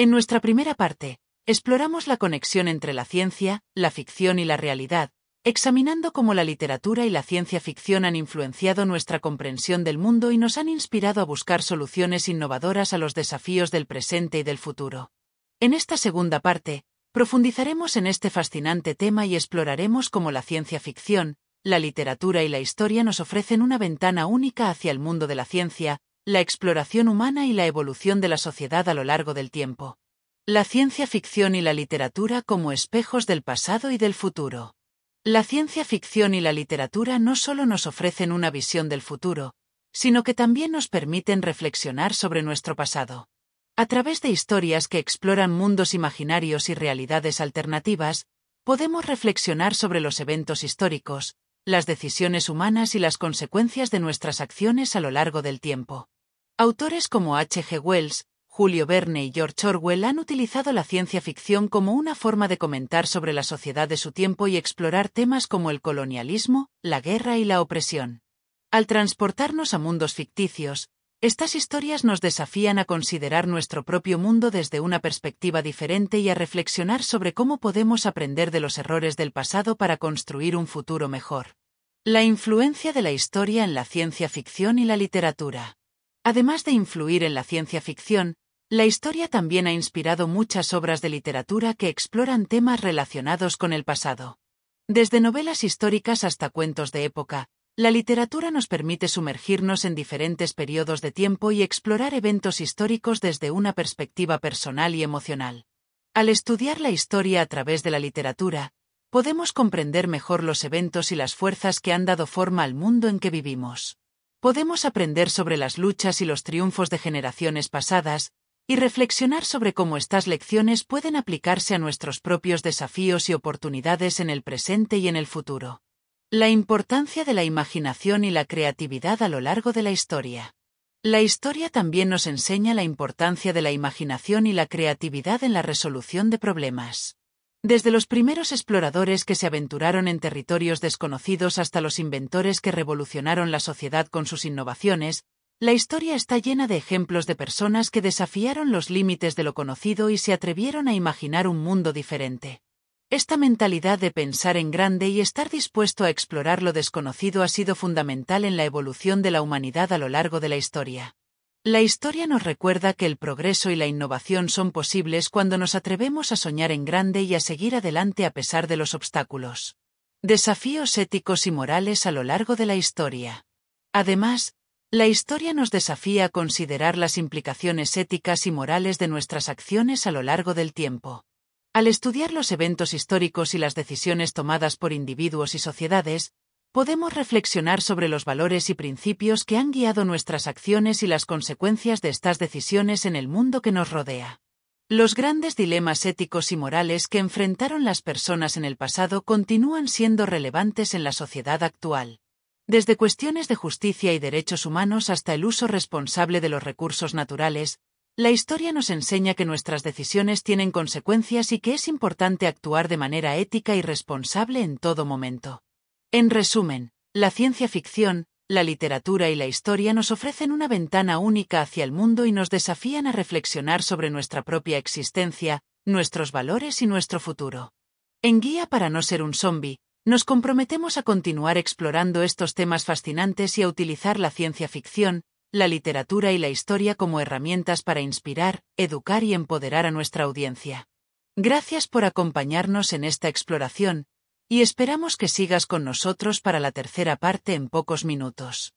En nuestra primera parte, exploramos la conexión entre la ciencia, la ficción y la realidad, examinando cómo la literatura y la ciencia ficción han influenciado nuestra comprensión del mundo y nos han inspirado a buscar soluciones innovadoras a los desafíos del presente y del futuro. En esta segunda parte, profundizaremos en este fascinante tema y exploraremos cómo la ciencia ficción, la literatura y la historia nos ofrecen una ventana única hacia el mundo de la ciencia, la exploración humana y la evolución de la sociedad a lo largo del tiempo. La ciencia ficción y la literatura como espejos del pasado y del futuro. La ciencia ficción y la literatura no solo nos ofrecen una visión del futuro, sino que también nos permiten reflexionar sobre nuestro pasado. A través de historias que exploran mundos imaginarios y realidades alternativas, podemos reflexionar sobre los eventos históricos, las decisiones humanas y las consecuencias de nuestras acciones a lo largo del tiempo. Autores como H. G. Wells, Julio Verne y George Orwell han utilizado la ciencia ficción como una forma de comentar sobre la sociedad de su tiempo y explorar temas como el colonialismo, la guerra y la opresión. Al transportarnos a mundos ficticios, estas historias nos desafían a considerar nuestro propio mundo desde una perspectiva diferente y a reflexionar sobre cómo podemos aprender de los errores del pasado para construir un futuro mejor. La influencia de la historia en la ciencia ficción y la literatura. Además de influir en la ciencia ficción, la historia también ha inspirado muchas obras de literatura que exploran temas relacionados con el pasado. Desde novelas históricas hasta cuentos de época, la literatura nos permite sumergirnos en diferentes periodos de tiempo y explorar eventos históricos desde una perspectiva personal y emocional. Al estudiar la historia a través de la literatura, podemos comprender mejor los eventos y las fuerzas que han dado forma al mundo en que vivimos podemos aprender sobre las luchas y los triunfos de generaciones pasadas, y reflexionar sobre cómo estas lecciones pueden aplicarse a nuestros propios desafíos y oportunidades en el presente y en el futuro. La importancia de la imaginación y la creatividad a lo largo de la historia. La historia también nos enseña la importancia de la imaginación y la creatividad en la resolución de problemas. Desde los primeros exploradores que se aventuraron en territorios desconocidos hasta los inventores que revolucionaron la sociedad con sus innovaciones, la historia está llena de ejemplos de personas que desafiaron los límites de lo conocido y se atrevieron a imaginar un mundo diferente. Esta mentalidad de pensar en grande y estar dispuesto a explorar lo desconocido ha sido fundamental en la evolución de la humanidad a lo largo de la historia. La historia nos recuerda que el progreso y la innovación son posibles cuando nos atrevemos a soñar en grande y a seguir adelante a pesar de los obstáculos. Desafíos éticos y morales a lo largo de la historia. Además, la historia nos desafía a considerar las implicaciones éticas y morales de nuestras acciones a lo largo del tiempo. Al estudiar los eventos históricos y las decisiones tomadas por individuos y sociedades, podemos reflexionar sobre los valores y principios que han guiado nuestras acciones y las consecuencias de estas decisiones en el mundo que nos rodea. Los grandes dilemas éticos y morales que enfrentaron las personas en el pasado continúan siendo relevantes en la sociedad actual. Desde cuestiones de justicia y derechos humanos hasta el uso responsable de los recursos naturales, la historia nos enseña que nuestras decisiones tienen consecuencias y que es importante actuar de manera ética y responsable en todo momento. En resumen, la ciencia ficción, la literatura y la historia nos ofrecen una ventana única hacia el mundo y nos desafían a reflexionar sobre nuestra propia existencia, nuestros valores y nuestro futuro. En Guía para no ser un zombie, nos comprometemos a continuar explorando estos temas fascinantes y a utilizar la ciencia ficción, la literatura y la historia como herramientas para inspirar, educar y empoderar a nuestra audiencia. Gracias por acompañarnos en esta exploración, y esperamos que sigas con nosotros para la tercera parte en pocos minutos.